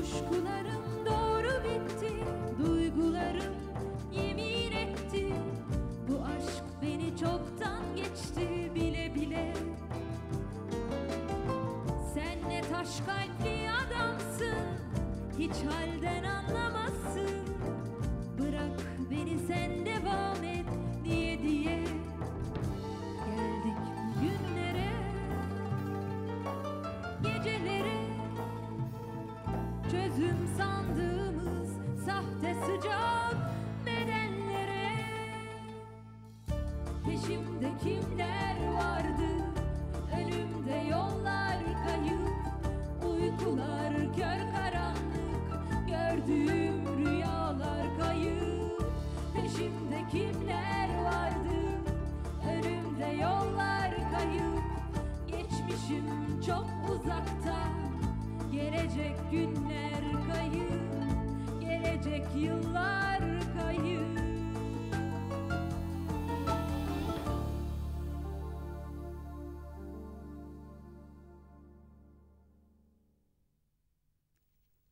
Kuşkularım doğru bitti Duygularım yemin etti Bu aşk beni çoktan geçti bile bile Sen ne taş kalpli adamsın Hiç halde kimler vardı Önümde yollar kayıp Uykular kör karanlık Gördüğüm rüyalar kayıp Peşimde kimler vardı Önümde yollar kayıp Geçmişim çok uzakta Gelecek günler kayıp Gelecek yıllar kayıp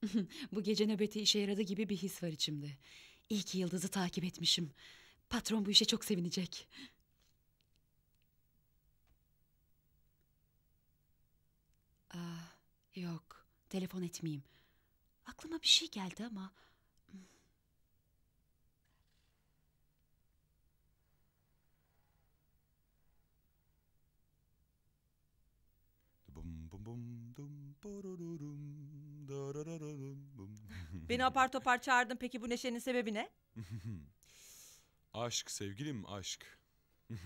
Bu gece nöbeti işe yaradı gibi bir his var içimde. İyi ki Yıldız'ı takip etmişim. Patron bu işe çok sevinecek. Aa, ah, yok, telefon etmeyeyim. Aklıma bir şey geldi ama... Bum bum bum dum bururum. Beni apar topar çağırdın peki bu neşenin sebebi ne? aşk sevgilim aşk.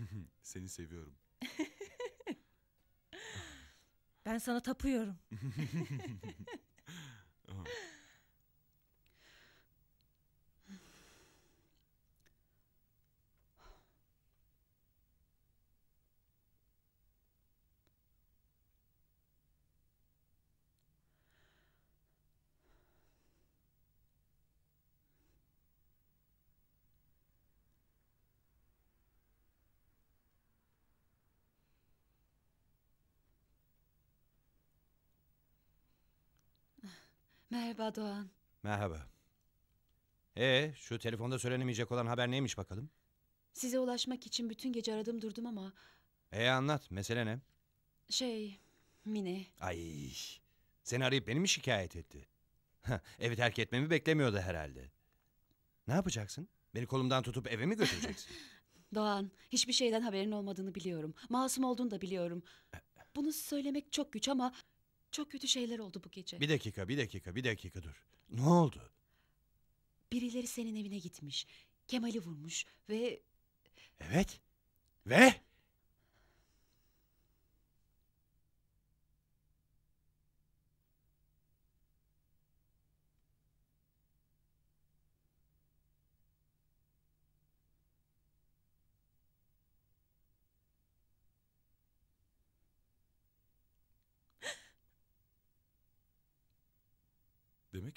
Seni seviyorum. ben sana tapıyorum. Merhaba Doğan. Merhaba. Ee, şu telefonda söylenemeyecek olan haber neymiş bakalım? Size ulaşmak için bütün gece aradım durdum ama... Ee anlat, mesele ne? Şey, Mine. Ay, seni arayıp beni mi şikayet etti? evi terk etmemi beklemiyordu herhalde. Ne yapacaksın? Beni kolumdan tutup eve mi götüreceksin? Doğan, hiçbir şeyden haberin olmadığını biliyorum. Masum olduğunu da biliyorum. Ee, Bunu söylemek çok güç ama çok kötü şeyler oldu bu gece. Bir dakika, bir dakika, bir dakika dur. Ne oldu? Birileri senin evine gitmiş. Kemal'i vurmuş ve... Evet. Ve?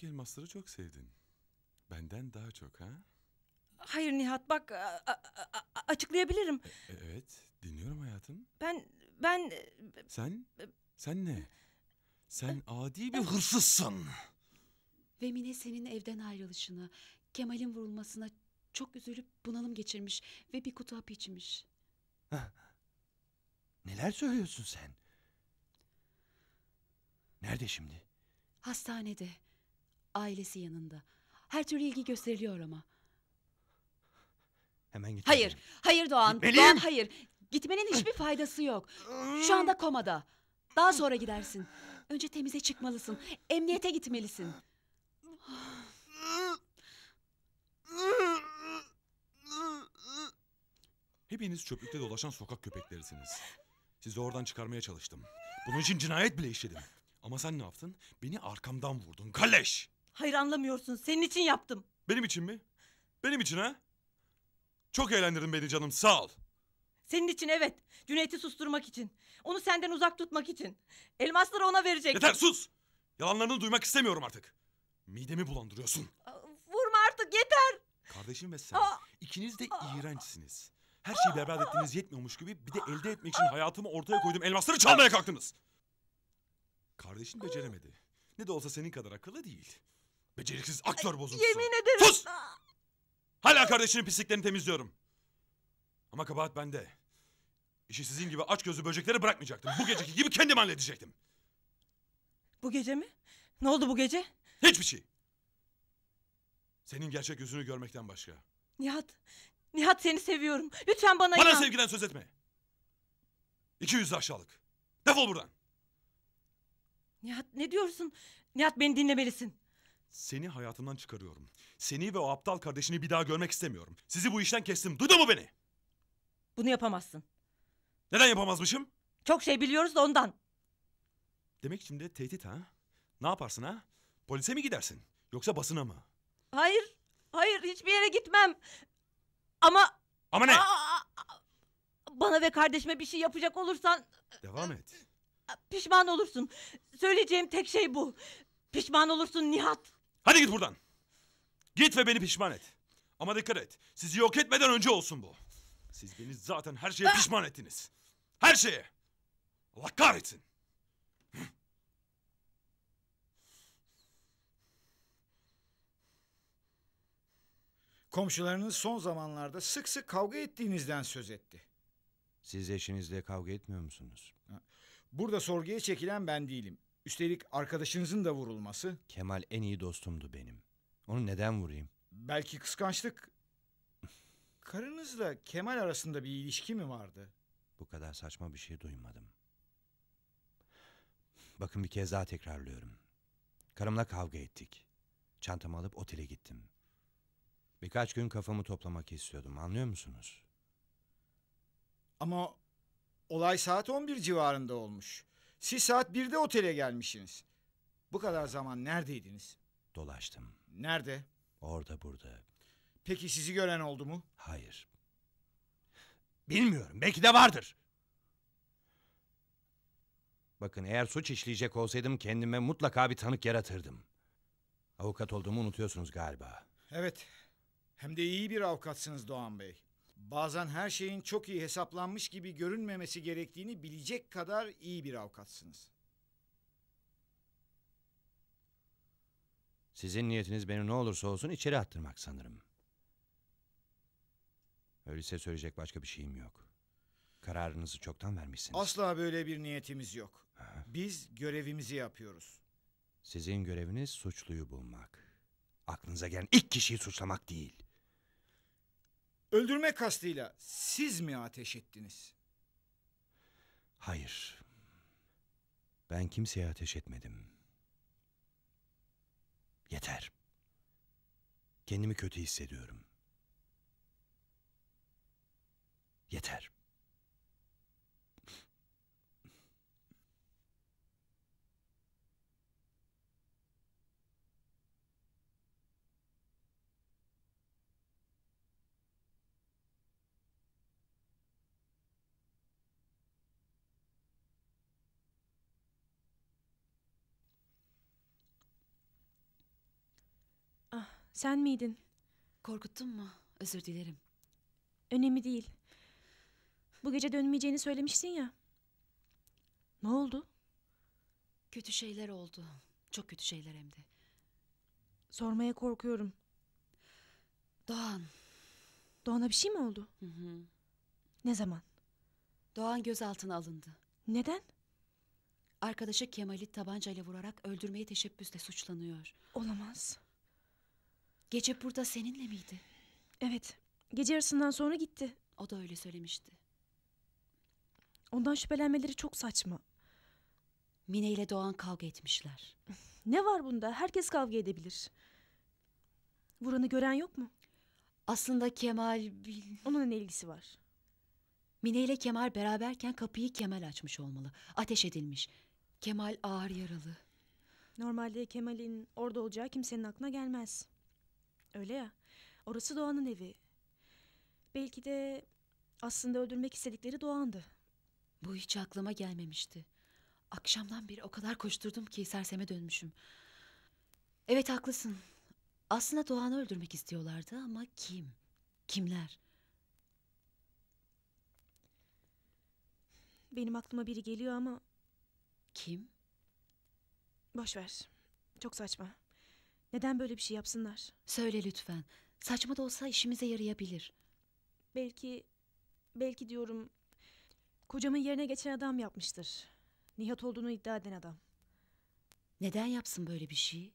elmasları çok sevdin. Benden daha çok ha? Hayır Nihat bak açıklayabilirim. E, e, evet dinliyorum hayatım. Ben ben e, Sen e, sen ne? Sen adi bir hırsızsın. Ve Mine senin evden ayrılışını, Kemal'in vurulmasına çok üzülüp bunalım geçirmiş ve bir kutu hap içmiş. Neler söylüyorsun sen? Nerede şimdi? Hastanede. Ailesi yanında. Her türlü ilgi gösteriliyor ama. Hemen git. Hayır, hayır Doğan. Gitmeliyim. Doğan hayır. Gitmenin hiçbir faydası yok. Şu anda komada. Daha sonra gidersin. Önce temize çıkmalısın. Emniyete gitmelisin. Hepiniz çöplükte dolaşan sokak köpeklerisiniz. Sizi oradan çıkarmaya çalıştım. Bunun için cinayet bile işledim. Ama sen ne yaptın? Beni arkamdan vurdun. Kaleş! Hayır anlamıyorsun. Senin için yaptım. Benim için mi? Benim için ha? Çok eğlendirdin beni canım sağ ol. Senin için evet. Cüneyt'i susturmak için. Onu senden uzak tutmak için. Elmasları ona verecek. Yeter sus. Yalanlarını duymak istemiyorum artık. Midemi bulandırıyorsun. Vurma artık yeter. Kardeşim ve sen Aa! ikiniz de iğrençsiniz. Her şeyi berbat ettiğiniz yetmiyormuş gibi bir de elde etmek için hayatımı ortaya koydum. elmasları çalmaya kalktınız. Kardeşin beceremedi. Ne de olsa senin kadar akıllı değil. Beceriksiz aktör bozuntusu. Yemin ederim. Sus! Hala kardeşinin pisliklerini temizliyorum. Ama kabahat bende. İşi sizin gibi aç gözlü böcekleri bırakmayacaktım. Bu geceki gibi kendim halledecektim. Bu gece mi? Ne oldu bu gece? Hiçbir şey. Senin gerçek yüzünü görmekten başka. Nihat, Nihat seni seviyorum. Lütfen bana, bana inan. Bana sevgiden söz etme. İki yüzlü aşağılık. Defol buradan. Nihat ne diyorsun? Nihat beni dinlemelisin. Seni hayatından çıkarıyorum. Seni ve o aptal kardeşini bir daha görmek istemiyorum. Sizi bu işten kestim. Duydun mu beni? Bunu yapamazsın. Neden yapamazmışım? Çok şey biliyoruz da ondan. Demek şimdi tehdit ha? Ne yaparsın ha? Polise mi gidersin? Yoksa basına mı? Hayır. Hayır hiçbir yere gitmem. Ama... Ama ne? Aa, bana ve kardeşime bir şey yapacak olursan... Devam ıı, et. Iı, pişman olursun. Söyleyeceğim tek şey bu. Pişman olursun Nihat. Hadi git buradan. Git ve beni pişman et. Ama dikkat et. Sizi yok etmeden önce olsun bu. Siz beni zaten her şeye pişman ettiniz. Her şeye. Allah kahretsin. Komşularınız son zamanlarda sık sık kavga ettiğinizden söz etti. Siz eşinizle kavga etmiyor musunuz? Burada sorguya çekilen ben değilim. Üstelik arkadaşınızın da vurulması. Kemal en iyi dostumdu benim. Onu neden vurayım? Belki kıskançlık. Karınızla Kemal arasında bir ilişki mi vardı? Bu kadar saçma bir şey duymadım. Bakın bir kez daha tekrarlıyorum. Karımla kavga ettik. Çantamı alıp otele gittim. Birkaç gün kafamı toplamak istiyordum anlıyor musunuz? Ama olay saat 11 civarında olmuş. Siz saat birde otele gelmişsiniz. Bu kadar zaman neredeydiniz? Dolaştım. Nerede? Orada burada. Peki sizi gören oldu mu? Hayır. Bilmiyorum. Belki de vardır. Bakın eğer suç işleyecek olsaydım kendime mutlaka bir tanık yaratırdım. Avukat olduğumu unutuyorsunuz galiba. Evet. Hem de iyi bir avukatsınız Doğan Bey. Bazen her şeyin çok iyi hesaplanmış gibi görünmemesi gerektiğini bilecek kadar iyi bir avukatsınız. Sizin niyetiniz beni ne olursa olsun içeri attırmak sanırım. Öyleyse söyleyecek başka bir şeyim yok. Kararınızı çoktan vermişsiniz. Asla böyle bir niyetimiz yok. Ha? Biz görevimizi yapıyoruz. Sizin göreviniz suçluyu bulmak. Aklınıza gelen ilk kişiyi suçlamak değil. Öldürme kastıyla siz mi ateş ettiniz? Hayır. Ben kimseye ateş etmedim. Yeter. Kendimi kötü hissediyorum. Yeter. Sen miydin? Korkuttun mu? Özür dilerim. Önemi değil. Bu gece dönmeyeceğini söylemiştin ya. Ne oldu? Kötü şeyler oldu. Çok kötü şeyler hem de. Sormaya korkuyorum. Doğan. Doğan'a bir şey mi oldu? Hı hı. Ne zaman? Doğan gözaltına alındı. Neden? Arkadaşı Kemal'i tabancayla vurarak öldürmeye teşebbüsle suçlanıyor. Olamaz. Gece burada seninle miydi? Evet. Gece yarısından sonra gitti. O da öyle söylemişti. Ondan şüphelenmeleri çok saçma. Mine ile Doğan kavga etmişler. ne var bunda? Herkes kavga edebilir. Vuranı gören yok mu? Aslında Kemal... Bil... Onun ne ilgisi var? Mine ile Kemal beraberken kapıyı Kemal açmış olmalı. Ateş edilmiş. Kemal ağır yaralı. Normalde Kemal'in orada olacağı kimsenin aklına gelmez. Öyle ya. Orası Doğan'ın evi. Belki de aslında öldürmek istedikleri Doğan'dı. Bu hiç aklıma gelmemişti. Akşamdan beri o kadar koşturdum ki serseme dönmüşüm. Evet haklısın. Aslında Doğan'ı öldürmek istiyorlardı ama kim? Kimler? Benim aklıma biri geliyor ama... Kim? Boş ver. Çok saçma. Neden böyle bir şey yapsınlar? Söyle lütfen. Saçma da olsa işimize yarayabilir. Belki, belki diyorum kocamın yerine geçen adam yapmıştır. Nihat olduğunu iddia eden adam. Neden yapsın böyle bir şeyi?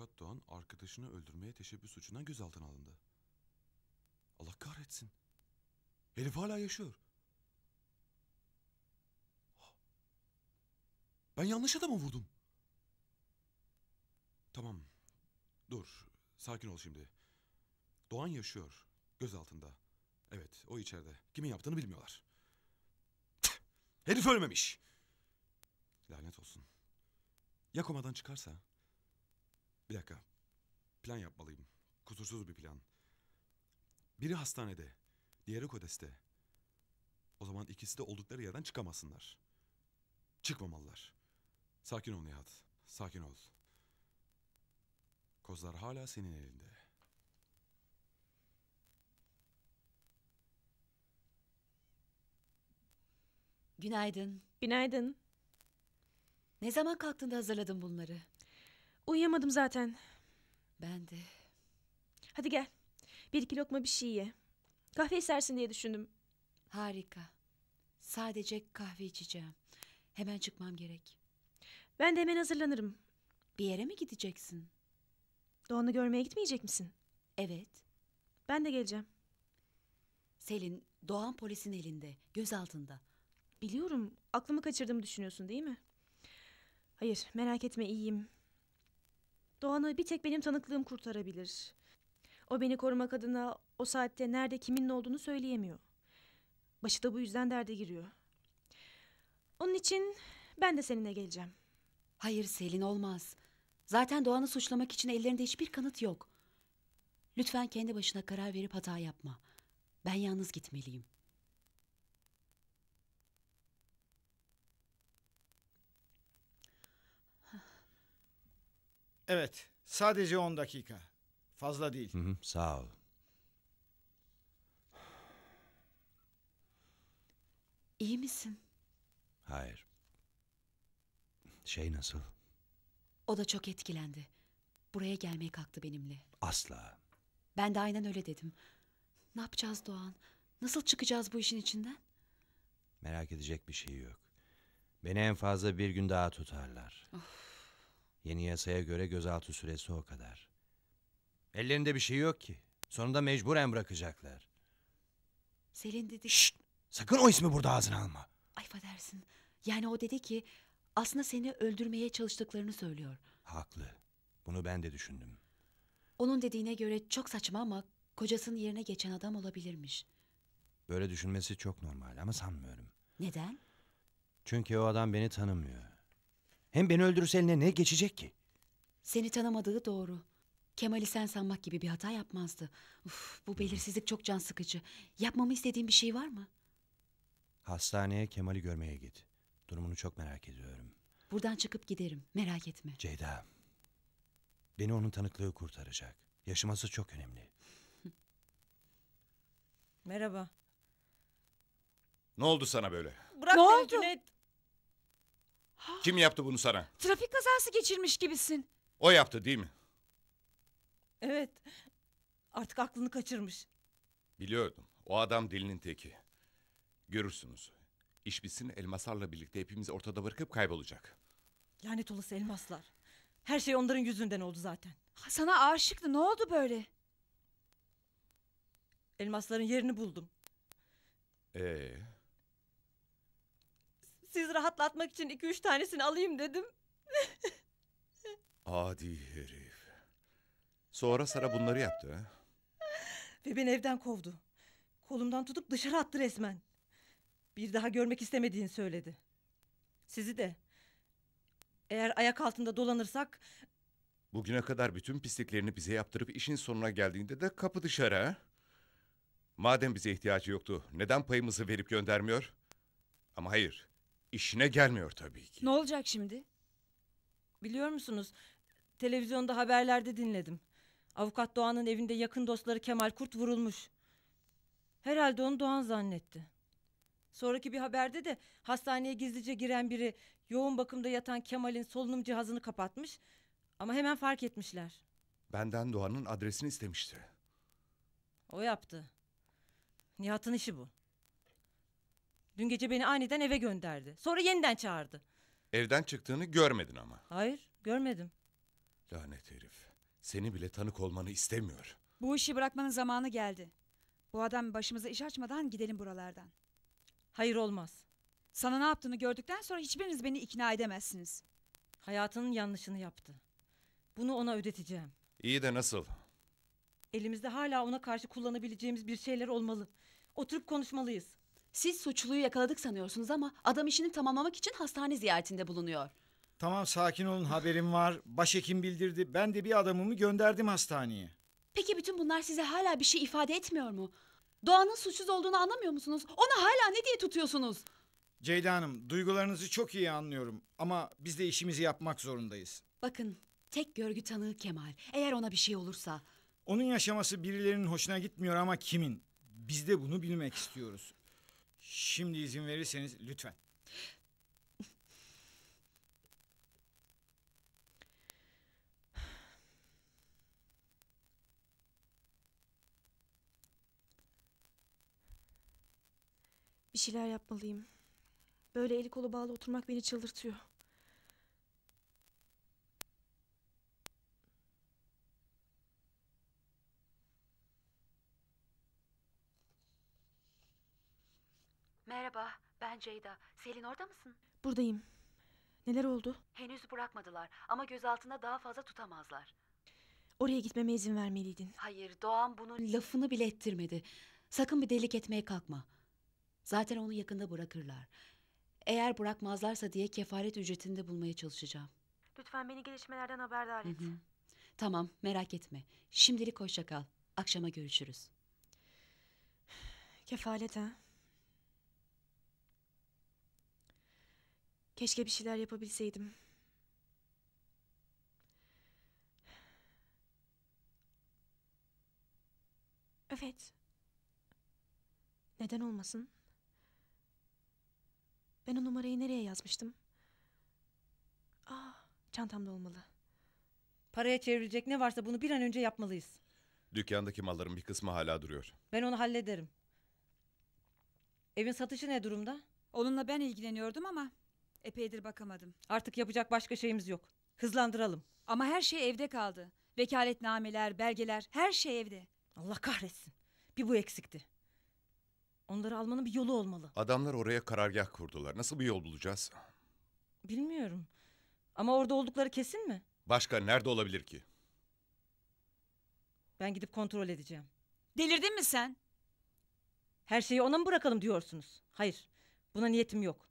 Avukat Doğan arkadaşını öldürmeye teşebbüs suçundan gözaltına alındı. Allah kahretsin. Herif hala yaşıyor. Ben yanlış adamı vurdum. Tamam. Dur. Sakin ol şimdi. Doğan yaşıyor. Göz altında. Evet o içeride. Kimin yaptığını bilmiyorlar. Herif ölmemiş. Lanet olsun. Ya komadan çıkarsa? Bir dakika. Plan yapmalıyım. Kusursuz bir plan. Biri hastanede, diğeri kodeste. O zaman ikisi de oldukları yerden çıkamasınlar. Çıkmamalılar. Sakin ol Nihat. Sakin ol. Kozlar hala senin elinde. Günaydın. Günaydın. Ne zaman kalktın da hazırladın bunları? Uyuyamadım zaten. Ben de. Hadi gel. Bir iki lokma bir şey ye. Kahve istersin diye düşündüm. Harika. Sadece kahve içeceğim. Hemen çıkmam gerek. Ben de hemen hazırlanırım. Bir yere mi gideceksin? Doğan'ı görmeye gitmeyecek misin? Evet. Ben de geleceğim. Selin, Doğan polisin elinde, göz altında. Biliyorum, aklımı kaçırdığımı düşünüyorsun değil mi? Hayır, merak etme iyiyim. Doğan'ı bir tek benim tanıklığım kurtarabilir. O beni korumak adına o saatte nerede kimin ne olduğunu söyleyemiyor. Başı da bu yüzden derde giriyor. Onun için ben de seninle geleceğim. Hayır Selin olmaz. Zaten Doğan'ı suçlamak için ellerinde hiçbir kanıt yok. Lütfen kendi başına karar verip hata yapma. Ben yalnız gitmeliyim. Evet. Sadece 10 dakika. Fazla değil. Hı hı, sağ ol. İyi misin? Hayır. Şey nasıl? O da çok etkilendi. Buraya gelmeye kalktı benimle. Asla. Ben de aynen öyle dedim. Ne yapacağız Doğan? Nasıl çıkacağız bu işin içinden? Merak edecek bir şey yok. Beni en fazla bir gün daha tutarlar. Of. Yeni yasaya göre gözaltı süresi o kadar. Ellerinde bir şey yok ki. Sonunda mecburen bırakacaklar. Selin dedi... Şşt! Sakın o ismi burada ağzına alma. Ay dersin. Yani o dedi ki aslında seni öldürmeye çalıştıklarını söylüyor. Haklı. Bunu ben de düşündüm. Onun dediğine göre çok saçma ama kocasının yerine geçen adam olabilirmiş. Böyle düşünmesi çok normal ama sanmıyorum. Neden? Çünkü o adam beni tanımıyor. Hem beni öldürürse eline ne geçecek ki? Seni tanımadığı doğru. Kemal'i sen sanmak gibi bir hata yapmazdı. Uf, bu belirsizlik çok can sıkıcı. Yapmamı istediğin bir şey var mı? Hastaneye Kemal'i görmeye git. Durumunu çok merak ediyorum. Buradan çıkıp giderim. Merak etme. Ceyda. Beni onun tanıklığı kurtaracak. Yaşaması çok önemli. Merhaba. Ne oldu sana böyle? Bırak ne oldu? Cüneyt. Kim yaptı bunu sana? Trafik kazası geçirmiş gibisin. O yaptı değil mi? Evet. Artık aklını kaçırmış. Biliyordum. O adam dilinin teki. Görürsünüz. İş bitsin elmaslarla birlikte hepimizi ortada bırakıp kaybolacak. Lanet olası elmaslar. Her şey onların yüzünden oldu zaten. Sana aşıktı. Ne oldu böyle? Elmasların yerini buldum. Ee, siz rahatlatmak için iki üç tanesini alayım dedim. Adi herif. Sonra Sara bunları yaptı. Ve beni evden kovdu. Kolumdan tutup dışarı attı resmen. Bir daha görmek istemediğini söyledi. Sizi de. Eğer ayak altında dolanırsak Bugüne kadar bütün pisliklerini bize yaptırıp işin sonuna geldiğinde de kapı dışarı. Madem bize ihtiyacı yoktu, neden payımızı verip göndermiyor? Ama hayır, İşine gelmiyor tabii ki. Ne olacak şimdi? Biliyor musunuz? Televizyonda haberlerde dinledim. Avukat Doğan'ın evinde yakın dostları Kemal Kurt vurulmuş. Herhalde onu Doğan zannetti. Sonraki bir haberde de hastaneye gizlice giren biri yoğun bakımda yatan Kemal'in solunum cihazını kapatmış ama hemen fark etmişler. Benden Doğan'ın adresini istemişti. O yaptı. Nihat'ın işi bu. Dün gece beni aniden eve gönderdi. Sonra yeniden çağırdı. Evden çıktığını görmedin ama. Hayır, görmedim. Lanet herif. Seni bile tanık olmanı istemiyor. Bu işi bırakmanın zamanı geldi. Bu adam başımıza iş açmadan gidelim buralardan. Hayır olmaz. Sana ne yaptığını gördükten sonra hiçbiriniz beni ikna edemezsiniz. Hayatının yanlışını yaptı. Bunu ona ödeteceğim. İyi de nasıl? Elimizde hala ona karşı kullanabileceğimiz bir şeyler olmalı. Oturup konuşmalıyız. Siz suçluyu yakaladık sanıyorsunuz ama adam işini tamamlamak için hastane ziyaretinde bulunuyor. Tamam sakin olun haberim var. Başhekim bildirdi. Ben de bir adamımı gönderdim hastaneye. Peki bütün bunlar size hala bir şey ifade etmiyor mu? Doğan'ın suçsuz olduğunu anlamıyor musunuz? Onu hala ne diye tutuyorsunuz? Ceyda Hanım duygularınızı çok iyi anlıyorum ama biz de işimizi yapmak zorundayız. Bakın tek görgü tanığı Kemal. Eğer ona bir şey olursa... Onun yaşaması birilerinin hoşuna gitmiyor ama kimin? Biz de bunu bilmek istiyoruz. Şimdi izin verirseniz lütfen. Bir şeyler yapmalıyım. Böyle eli kolu bağlı oturmak beni çıldırtıyor. Merhaba, ben Ceyda. Selin orada mısın? Buradayım. Neler oldu? Henüz bırakmadılar ama gözaltında daha fazla tutamazlar. Oraya gitmeme izin vermeliydin. Hayır, Doğan bunun... Lafını bile ettirmedi. Sakın bir delik etmeye kalkma. Zaten onu yakında bırakırlar. Eğer bırakmazlarsa diye kefaret ücretinde bulmaya çalışacağım. Lütfen beni gelişmelerden haberdar et. Hı hı. Tamam, merak etme. Şimdilik hoşça kal. Akşama görüşürüz. Kefalet ha? Keşke bir şeyler yapabilseydim. Evet. Neden olmasın? Ben o numarayı nereye yazmıştım? Aa, ah, çantamda olmalı. Paraya çevrilecek ne varsa bunu bir an önce yapmalıyız. Dükkandaki malların bir kısmı hala duruyor. Ben onu hallederim. Evin satışı ne durumda? Onunla ben ilgileniyordum ama Epeydir bakamadım. Artık yapacak başka şeyimiz yok. Hızlandıralım. Ama her şey evde kaldı. Vekaletnameler, belgeler, her şey evde. Allah kahretsin. Bir bu eksikti. Onları almanın bir yolu olmalı. Adamlar oraya karargah kurdular. Nasıl bir yol bulacağız? Bilmiyorum. Ama orada oldukları kesin mi? Başka nerede olabilir ki? Ben gidip kontrol edeceğim. Delirdin mi sen? Her şeyi ona mı bırakalım diyorsunuz? Hayır. Buna niyetim yok.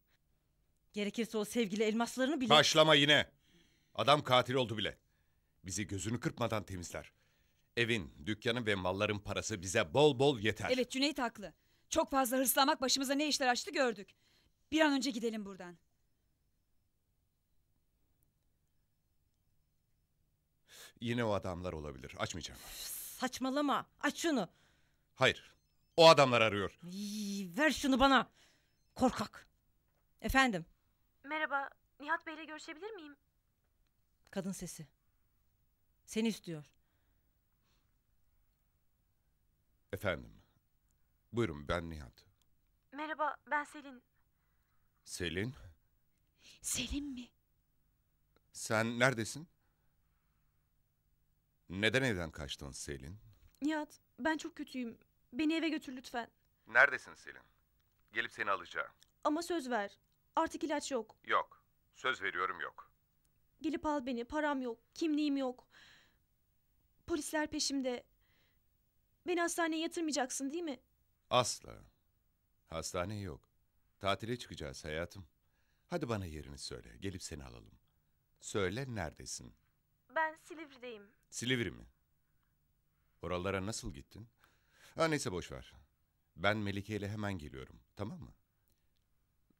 Gerekirse o sevgili elmaslarını bile... Başlama yine. Adam katil oldu bile. Bizi gözünü kırpmadan temizler. Evin, dükkanın ve malların parası bize bol bol yeter. Evet Cüneyt haklı. Çok fazla hırslanmak başımıza ne işler açtı gördük. Bir an önce gidelim buradan. Yine o adamlar olabilir. Açmayacağım. Saçmalama. Aç şunu. Hayır. O adamlar arıyor. ver şunu bana. Korkak. Efendim. Merhaba, Nihat Bey'le görüşebilir miyim? Kadın sesi. Seni istiyor. Efendim. Buyurun ben Nihat. Merhaba, ben Selin. Selin? Selin mi? Sen neredesin? Neden evden kaçtın Selin? Nihat, ben çok kötüyüm. Beni eve götür lütfen. Neredesin Selin? Gelip seni alacağım. Ama söz ver. Artık ilaç yok. Yok. Söz veriyorum yok. Gelip al beni. Param yok. Kimliğim yok. Polisler peşimde. Beni hastaneye yatırmayacaksın değil mi? Asla. Hastane yok. Tatile çıkacağız hayatım. Hadi bana yerini söyle. Gelip seni alalım. Söyle neredesin? Ben Silivri'deyim. Silivri mi? Oralara nasıl gittin? Ha neyse boş ver. Ben Melike ile hemen geliyorum. Tamam mı?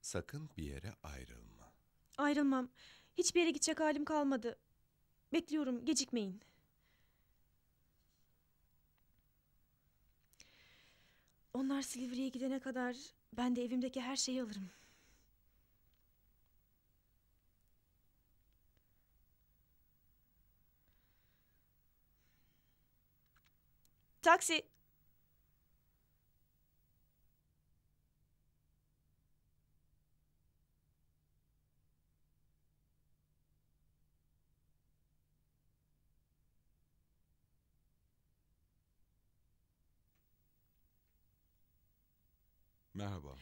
Sakın bir yere ayrılma. Ayrılmam. Hiçbir yere gidecek halim kalmadı. Bekliyorum, gecikmeyin. Onlar Silivri'ye gidene kadar ben de evimdeki her şeyi alırım. Taksi. Merhaba.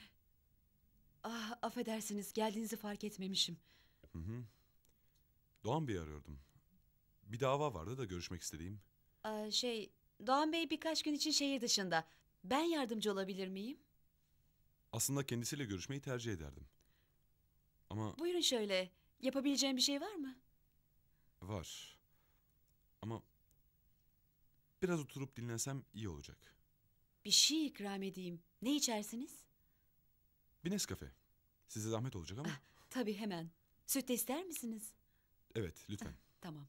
Ah, affedersiniz geldiğinizi fark etmemişim. Hı hı. Doğan Bey'i arıyordum. Bir dava vardı da görüşmek istediğim. Aa, şey, Doğan Bey birkaç gün için şehir dışında. Ben yardımcı olabilir miyim? Aslında kendisiyle görüşmeyi tercih ederdim. Ama Buyurun şöyle. Yapabileceğim bir şey var mı? var. Ama biraz oturup dinlensem iyi olacak. Bir şey ikram edeyim. Ne içersiniz? Bir Nescafe. Size zahmet olacak ama. Tabii hemen. Süt ister misiniz? Evet lütfen. Ah, tamam.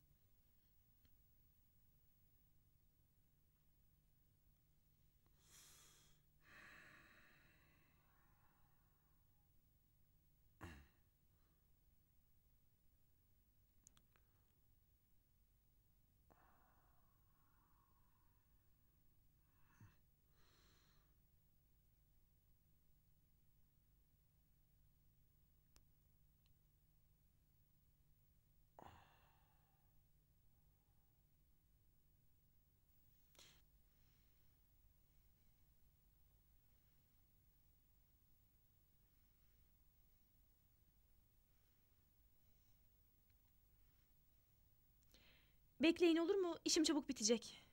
Bekleyin olur mu? İşim çabuk bitecek.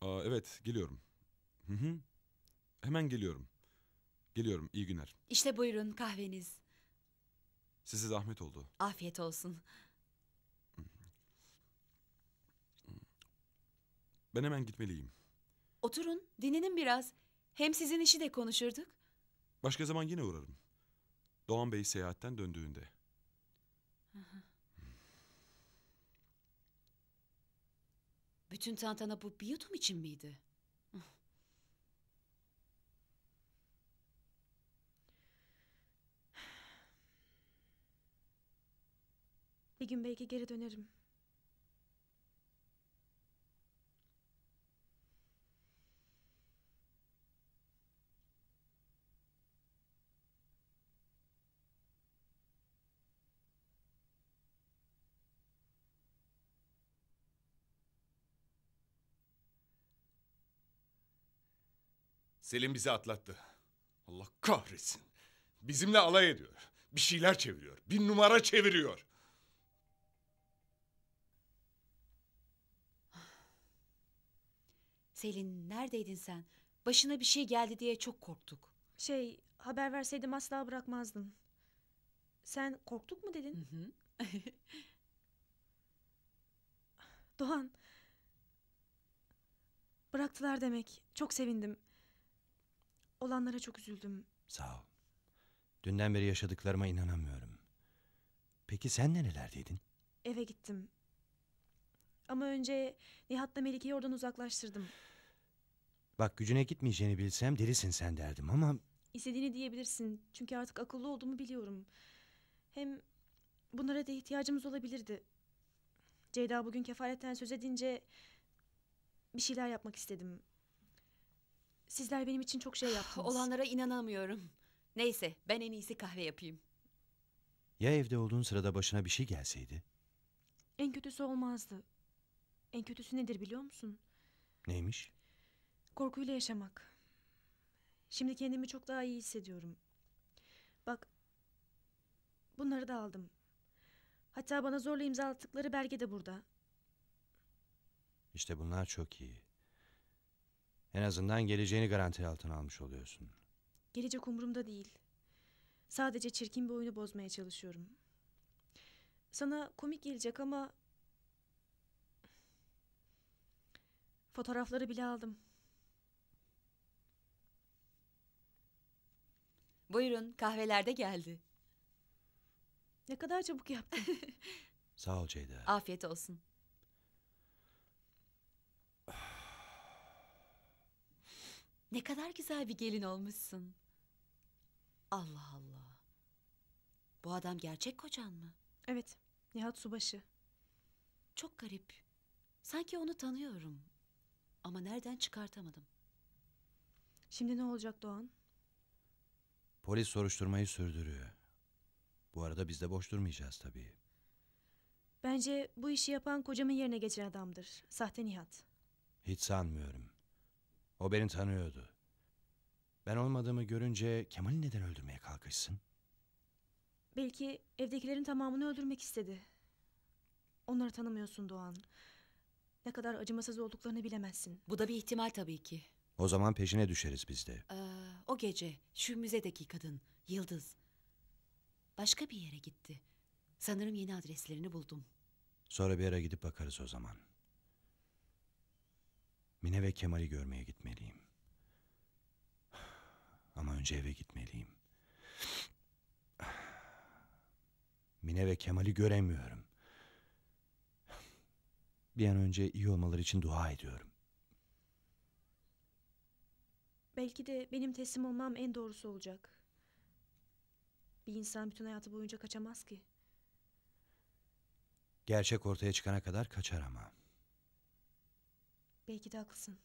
Aa, evet geliyorum. Hı hı. Hemen geliyorum. Geliyorum iyi günler. İşte buyurun kahveniz. Size zahmet oldu. Afiyet olsun. Ben hemen gitmeliyim. Oturun, dinlenin biraz. Hem sizin işi de konuşurduk. Başka zaman yine uğrarım. Doğan Bey seyahatten döndüğünde. Bütün tantana bu bir için miydi? Bir gün belki geri dönerim. Selim bizi atlattı. Allah kahretsin. Bizimle alay ediyor. Bir şeyler çeviriyor. Bir numara çeviriyor. Selin neredeydin sen? Başına bir şey geldi diye çok korktuk. Şey haber verseydim asla bırakmazdım. Sen korktuk mu dedin? Hı hı. Doğan. Bıraktılar demek. Çok sevindim. Olanlara çok üzüldüm. Sağ ol. Dünden beri yaşadıklarıma inanamıyorum. Peki sen nerelerdeydin? Eve gittim. Ama önce Nihat'la Melike'yi oradan uzaklaştırdım. Bak gücüne gitmeyeceğini bilsem delisin sen derdim ama... İstediğini diyebilirsin. Çünkü artık akıllı olduğumu biliyorum. Hem bunlara da ihtiyacımız olabilirdi. Ceyda bugün kefaletten söz edince bir şeyler yapmak istedim. Sizler benim için çok şey ah, yaptınız. Olanlara inanamıyorum. Neyse ben en iyisi kahve yapayım. Ya evde olduğun sırada başına bir şey gelseydi? En kötüsü olmazdı. En kötüsü nedir biliyor musun? Neymiş? Korkuyla yaşamak. Şimdi kendimi çok daha iyi hissediyorum. Bak bunları da aldım. Hatta bana zorla imzalattıkları belge de burada. İşte bunlar çok iyi. En azından geleceğini garanti altına almış oluyorsun. Gelecek umurumda değil. Sadece çirkin bir oyunu bozmaya çalışıyorum. Sana komik gelecek ama... Fotoğrafları bile aldım. Buyurun kahvelerde geldi. Ne kadar çabuk yaptın. Sağ ol Ceyda. Afiyet olsun. Ne kadar güzel bir gelin olmuşsun. Allah Allah. Bu adam gerçek kocan mı? Evet, Nihat Subaşı. Çok garip. Sanki onu tanıyorum. Ama nereden çıkartamadım. Şimdi ne olacak Doğan? Polis soruşturmayı sürdürüyor. Bu arada biz de boş durmayacağız tabii. Bence bu işi yapan kocamın yerine geçen adamdır. Sahte Nihat. Hiç sanmıyorum. O beni tanıyordu. Ben olmadığımı görünce Kemal'i neden öldürmeye kalkışsın? Belki evdekilerin tamamını öldürmek istedi. Onları tanımıyorsun Doğan. Ne kadar acımasız olduklarını bilemezsin. Bu da bir ihtimal tabii ki. O zaman peşine düşeriz biz de. Ee, o gece şu müzedeki kadın Yıldız başka bir yere gitti. Sanırım yeni adreslerini buldum. Sonra bir yere gidip bakarız o zaman. Mine ve Kemal'i görmeye gitmeliyim. Ama önce eve gitmeliyim. Mine ve Kemal'i göremiyorum. Bir an önce iyi olmaları için dua ediyorum. Belki de benim teslim olmam en doğrusu olacak. Bir insan bütün hayatı boyunca kaçamaz ki. Gerçek ortaya çıkana kadar kaçar ama. Belki de haklısın.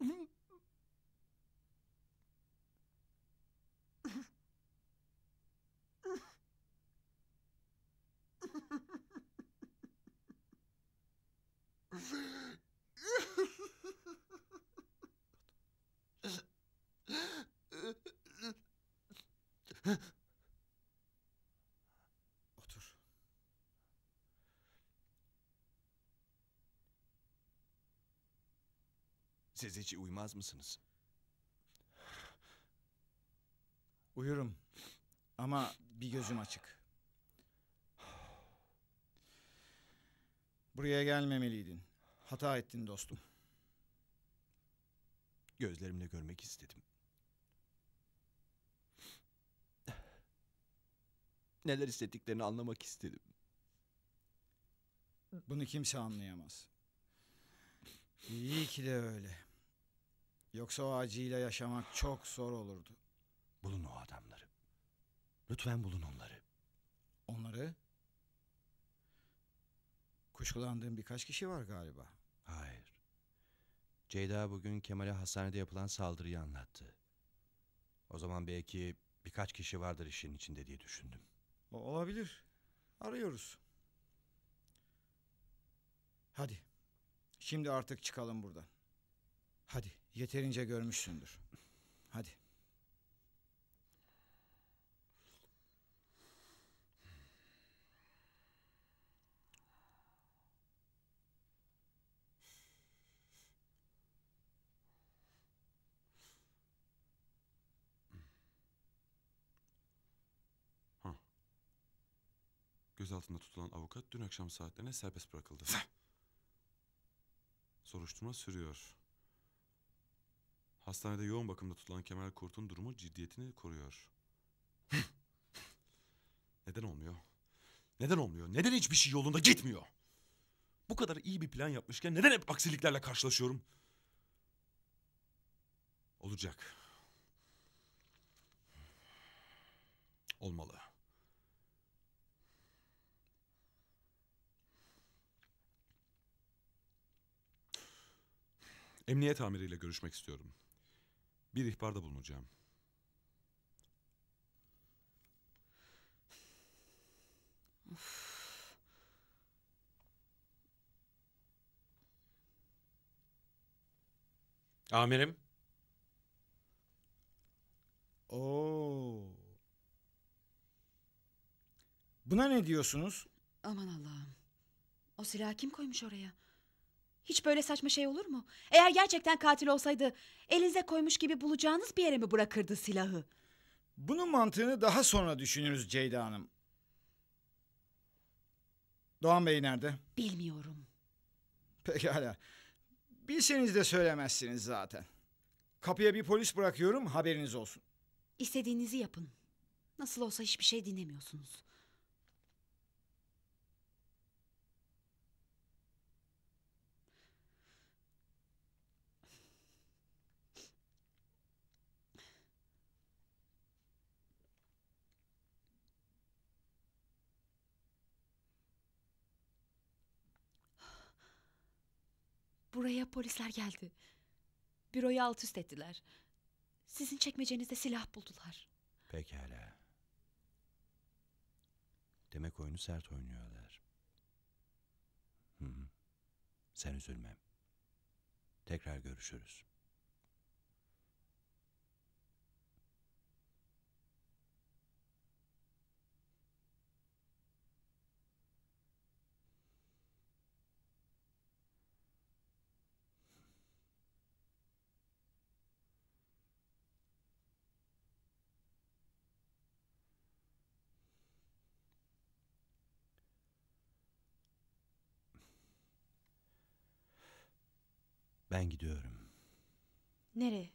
Mm-hmm. Siz hiç uymaz mısınız? Uyurum. Ama bir gözüm açık. Buraya gelmemeliydin. Hata ettin dostum. Gözlerimle görmek istedim. Neler istediklerini anlamak istedim. Bunu kimse anlayamaz. İyi ki de öyle. Yoksa o acıyla yaşamak çok zor olurdu. Bulun o adamları. Lütfen bulun onları. Onları? Kuşkulandığın birkaç kişi var galiba. Hayır. Ceyda bugün Kemal'e hastanede yapılan saldırıyı anlattı. O zaman belki birkaç kişi vardır işin içinde diye düşündüm. O olabilir. Arıyoruz. Hadi. Şimdi artık çıkalım buradan. Hadi Yeterince görmüşsündür. Hadi. Ha. Gözaltında tutulan avukat dün akşam saatlerine serbest bırakıldı. Soruşturma sürüyor. Hastanede yoğun bakımda tutulan Kemal Kurt'un durumu ciddiyetini koruyor. Neden olmuyor? Neden olmuyor? Neden hiçbir şey yolunda gitmiyor? Bu kadar iyi bir plan yapmışken neden hep aksiliklerle karşılaşıyorum? Olacak. Olmalı. Emniyet amiriyle görüşmek istiyorum. Bir ihbarda bulunacağım. Of. Amirim. Oo. Buna ne diyorsunuz? Aman Allah'ım. O silahı kim koymuş oraya? Hiç böyle saçma şey olur mu? Eğer gerçekten katil olsaydı elinize koymuş gibi bulacağınız bir yere mi bırakırdı silahı? Bunun mantığını daha sonra düşünürüz Ceyda Hanım. Doğan Bey nerede? Bilmiyorum. Pekala. Bilseniz de söylemezsiniz zaten. Kapıya bir polis bırakıyorum haberiniz olsun. İstediğinizi yapın. Nasıl olsa hiçbir şey dinlemiyorsunuz. Buraya polisler geldi. Büroyu alt üst ettiler. Sizin çekmecenizde silah buldular. Pekala. Demek oyunu sert oynuyorlar. Hı hı. Sen üzülme. Tekrar görüşürüz. Ben gidiyorum. Nereye?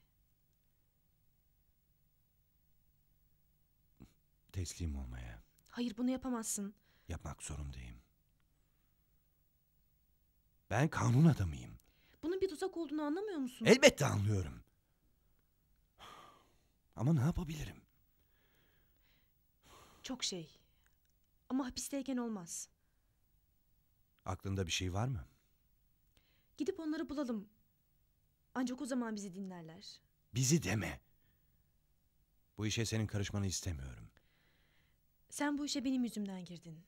Teslim olmaya. Hayır bunu yapamazsın. Yapmak zorundayım. Ben kanun adamıyım. Bunun bir tuzak olduğunu anlamıyor musun? Elbette anlıyorum. Ama ne yapabilirim? Çok şey. Ama hapisteyken olmaz. Aklında bir şey var mı? Gidip onları bulalım. Ancak o zaman bizi dinlerler. Bizi deme. Bu işe senin karışmanı istemiyorum. Sen bu işe benim yüzümden girdin.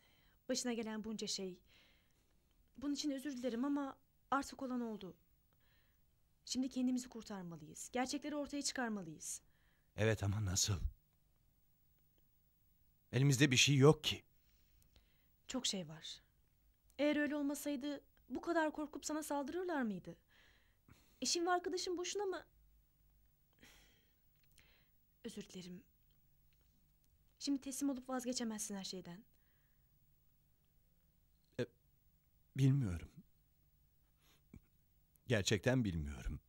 Başına gelen bunca şey. Bunun için özür dilerim ama artık olan oldu. Şimdi kendimizi kurtarmalıyız. Gerçekleri ortaya çıkarmalıyız. Evet ama nasıl? Elimizde bir şey yok ki. Çok şey var. Eğer öyle olmasaydı bu kadar korkup sana saldırırlar mıydı? Eşim ve arkadaşım boşuna mı? Özür dilerim. Şimdi teslim olup vazgeçemezsin her şeyden. E, bilmiyorum. Gerçekten bilmiyorum.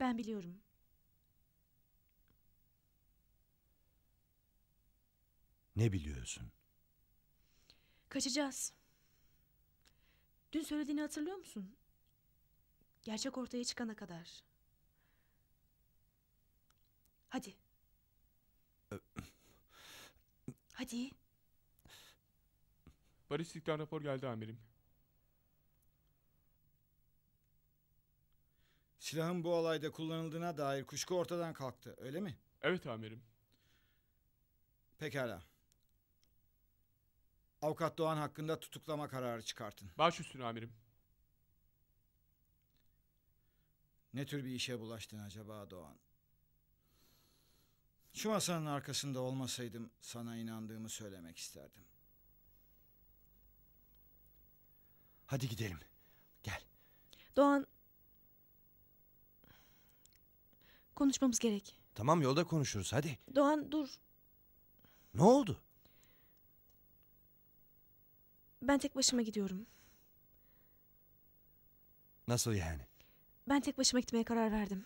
Ben biliyorum. Ne biliyorsun? Kaçacağız. Dün söylediğini hatırlıyor musun? Gerçek ortaya çıkana kadar. Hadi. Hadi. Balistikten rapor geldi amirim. Silahın bu olayda kullanıldığına dair kuşku ortadan kalktı, öyle mi? Evet amirim. Pekala. Avukat Doğan hakkında tutuklama kararı çıkartın. Baş üstüne amirim. Ne tür bir işe bulaştın acaba Doğan? Şu masanın arkasında olmasaydım sana inandığımı söylemek isterdim. Hadi gidelim. Gel. Doğan. Konuşmamız gerek. Tamam yolda konuşuruz hadi. Doğan dur. Ne oldu? Ben tek başıma gidiyorum. Nasıl yani? Ben tek başıma gitmeye karar verdim.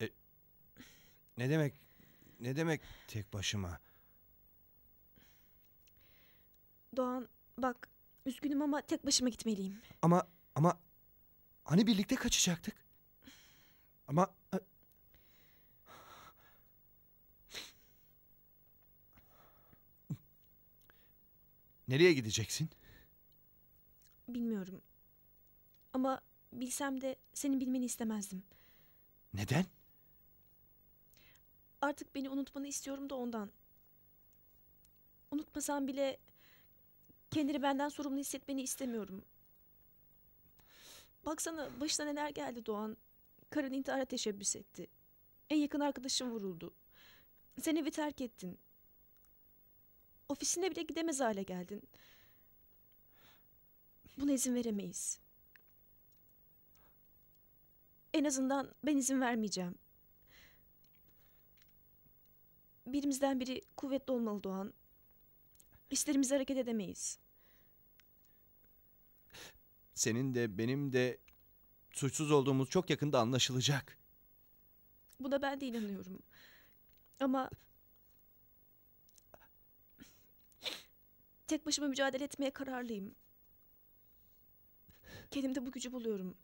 E, ne demek? Ne demek tek başıma? Doğan bak üzgünüm ama tek başıma gitmeliyim. Ama ama hani birlikte kaçacaktık? Ama e, Nereye gideceksin? Bilmiyorum. Ama bilsem de senin bilmeni istemezdim. Neden? Artık beni unutmanı istiyorum da ondan. Unutmasan bile kendini benden sorumlu hissetmeni istemiyorum. Baksana başına neler geldi Doğan. Karın intihara teşebbüs etti. En yakın arkadaşım vuruldu. Seni evi terk ettin. Ofisine bile gidemez hale geldin. Buna izin veremeyiz. En azından ben izin vermeyeceğim. Birimizden biri kuvvetli olmalı Doğan. İsterimizle hareket edemeyiz. Senin de benim de suçsuz olduğumuz çok yakında anlaşılacak. Buna ben de inanıyorum. Ama Tek başıma mücadele etmeye kararlıyım. Kendimde bu gücü buluyorum.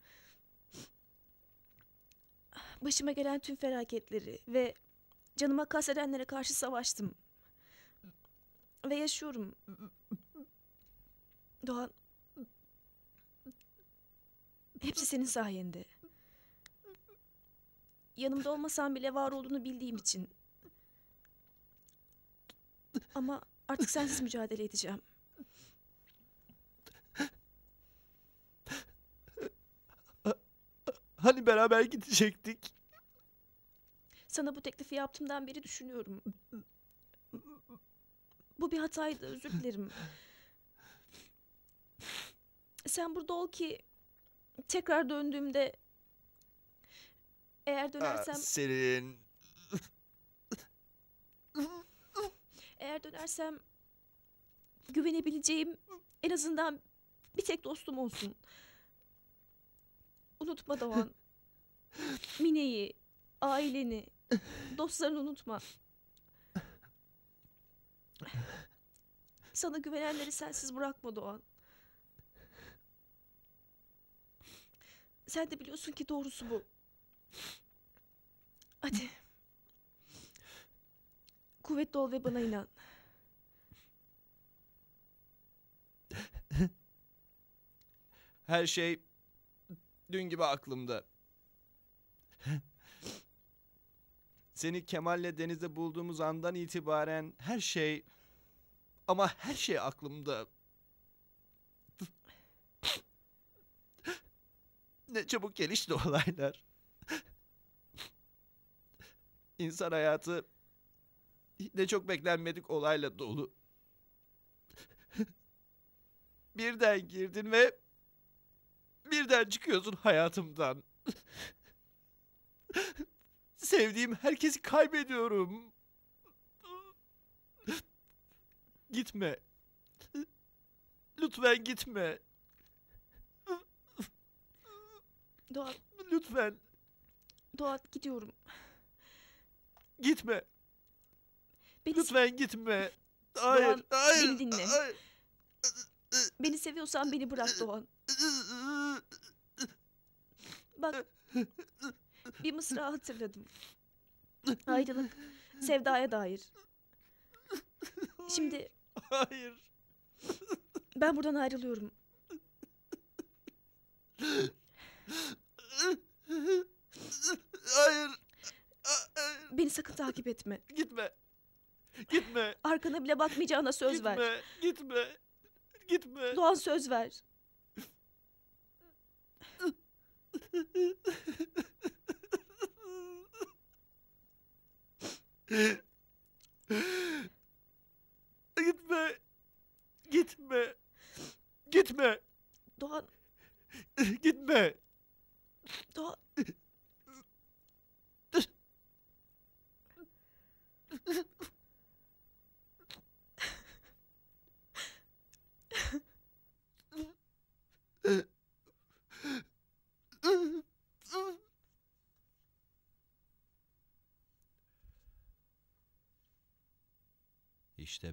Başıma gelen tüm felaketleri ve canıma kasedenlere karşı savaştım. Ve yaşıyorum. Doğan. Hepsi senin sayende. Yanımda olmasan bile var olduğunu bildiğim için. Ama Artık sensiz mücadele edeceğim. Hani beraber gidecektik? Sana bu teklifi yaptığımdan beri düşünüyorum. Bu bir hataydı, özür dilerim. Sen burada ol ki tekrar döndüğümde eğer dönersem... Aa, senin... Eğer dönersem güvenebileceğim en azından bir tek dostum olsun. Unutma Doğan. Mine'yi, aileni, dostlarını unutma. Sana güvenenleri sensiz bırakma Doğan. Sen de biliyorsun ki doğrusu bu. Hadi. Kuvvetli ol ve bana inan. Her şey dün gibi aklımda. Seni Kemal'le denizde bulduğumuz andan itibaren her şey ama her şey aklımda. ne çabuk gelişti olaylar. İnsan hayatı ne çok beklenmedik olayla dolu. birden girdin ve birden çıkıyorsun hayatımdan. Sevdiğim herkesi kaybediyorum. gitme. Lütfen gitme. Doğat. Lütfen. Doğat gidiyorum. Gitme. Beni Lütfen gitme. Hayır, Doğan, hayır. Beni dinle. Beni seviyorsan beni bırak Doğan. Bak. Bir mısra hatırladım. Ayrılık. Sevdaya dair. Şimdi. Hayır. Ben buradan ayrılıyorum. Hayır. Beni sakın takip etme. Gitme. Gitme. Arkana bile bakmayacağına söz gitme, ver. Gitme, gitme, gitme. Doğan söz ver. Hıh.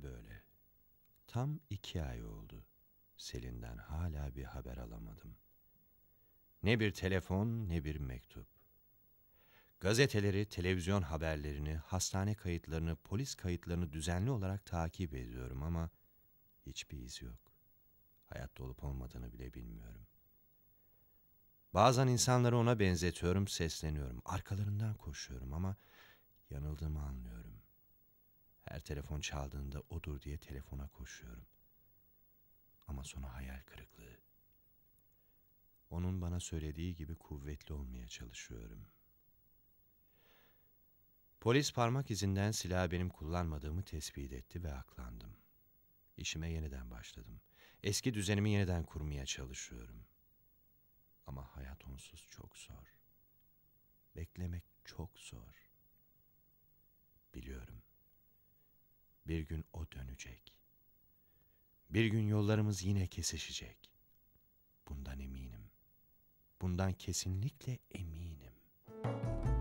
böyle. Tam iki ay oldu. Selin'den hala bir haber alamadım. Ne bir telefon ne bir mektup. Gazeteleri, televizyon haberlerini, hastane kayıtlarını, polis kayıtlarını düzenli olarak takip ediyorum ama hiçbir iz yok. Hayatta olup olmadığını bile bilmiyorum. Bazen insanları ona benzetiyorum, sesleniyorum. Arkalarından koşuyorum ama yanıldığımı anlıyorum. Her telefon çaldığında odur diye telefona koşuyorum. Ama sonu hayal kırıklığı. Onun bana söylediği gibi kuvvetli olmaya çalışıyorum. Polis parmak izinden silahı benim kullanmadığımı tespit etti ve aklandım. İşime yeniden başladım. Eski düzenimi yeniden kurmaya çalışıyorum. Ama hayat onsuz çok zor. Beklemek çok zor. Biliyorum. Bir gün o dönecek. Bir gün yollarımız yine kesişecek. Bundan eminim. Bundan kesinlikle eminim. Müzik